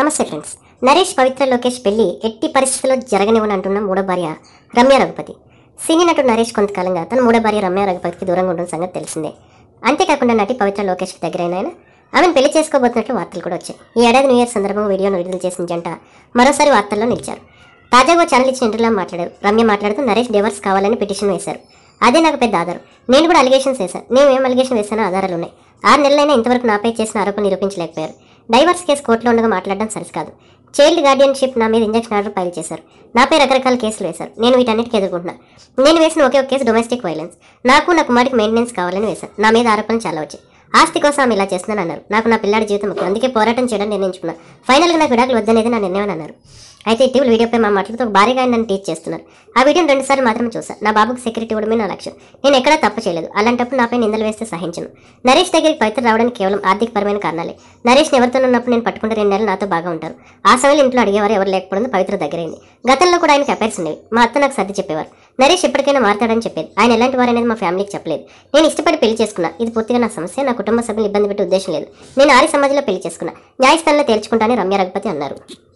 నమస్తే ఫ్రెండ్స్ నరేష్ పవిత్ర లోకేష్ పెళ్లి ఎట్టి పరిస్థితుల్లో జరగనివని అంటున్న మూడో భార్య రమ్య రఘుపతి సినీ నటుడు నరేష్ కొంతకాలంగా తన మూడో భార్య రమ్య రఘుపతికి దూరంగా ఉన్న సంగతి తెలిసిందే అంతేకాకుండా నటి పవిత్ర లోకేష్కి దగ్గరైన ఆయన ఆమెను పెళ్లి చేసుకోబోతున్నట్లు వార్తలు కూడా వచ్చాయి ఈ ఏడాది న్యూ ఇయర్ సందర్భంగా వీడియోను విడుదల చేసిన జంట మరోసారి వార్తల్లో నిలిచారు తాజాగా ఛానల్ ఇచ్చిన ఇంటర్లో మాట్లాడారు రమ్య మాట్లాడుతూ నరేష్ డివర్స్ కావాలని పిటిషన్ వేశారు అదే నాకు పెద్ద ఆధారం నేను కూడా అలిగేషన్స్ వేశాను నేను ఏం అలిగేషన్ వేశానో ఆధారాలు ఉన్నాయి ఆరు నెలలైనా ఇంతవరకు నాపై చేసిన ఆరోపణ నిరూపించలేకపోయారు డైవర్స్ కేసు కోర్టులో ఉండగా మాట్లాడడం కాదు చైల్డ్ గార్డియన్షిప్ నా మీద ఇంజక్షన్ ఆర్డర్ ఫైల్ చేశారు నాపై రకరకాల కేసులు వేశారు నేను వీటన్నిటికీ ఎదుర్కొంటున్నాను నేను వేసిన ఒకే ఒక కేసు డొమెస్టిక్ వైలెన్స్ నాకు నా కుమారికి మెయింటెనెన్స్ కావాలని వేశాను నా మీద ఆరోపణలు చాలా వచ్చాయి ఆస్తి కోసం ఆమె ఇలా చేస్తున్నాను అన్నారు నాకు నా పిల్లాడి జీవితం అందుకే పోరాటం చేయడం నిర్ణయించుకున్నాను ఫైనల్గా నాకు విడాకులు వద్దనేది నా నిర్ణయం అన్నారు అయితే ఇటీవల వీడియోపై మా మాటలతో భారీగా నన్ను టీచ్ చేస్తున్నారు ఆ వీడియోని రెండుసార్లు మాత్రమే చూశాను నా బాబుకు సెక్యూరిటీ ఇవ్వడమే నా లక్ష్యం నేను ఎక్కడా తప్పు చేయలేదు అలాంటప్పుడు నాపై నిందలు వేస్తే సహించను నరేష్ దగ్గరికి పవిత్ర రావడానికి కేవలం ఆర్థికపరమైన కారణాలే నరేష్ని ఎవరితో ఉన్నప్పుడు నేను పట్టుకుంటే రెండు నెలలు నాతో బాగా ఉంటారు ఆ సమయంలో ఇంట్లో అడిగేవారు ఎవరు లేకపోవడం పవిత్ర దగ్గరైంది గతంలో కూడా ఆయనకి అఫైర్స్ ఉండేవి మా అత్త నాకు సర్ది చెప్పేవారు నరేష్ ఎప్పటికైనా మారుతాడని చెప్పేది ఆయన ఎలాంటి వారు అనేది మా ఫ్యామిలీకి చెప్పలేదు నేను ఇష్టపడి పెళ్లి చేసుకున్నా ఇది పూర్తిగా నా సమస్య నా కుటుంబ సభ్యులు ఇబ్బంది పెట్టే ఉద్దేశం లేదు నేను ఆరి సమాజంలో పెళ్లి చేసుకున్నా న్యాయస్థానంలో తేల్చుకుంటానని రమ్య రఘుపతి అన్నారు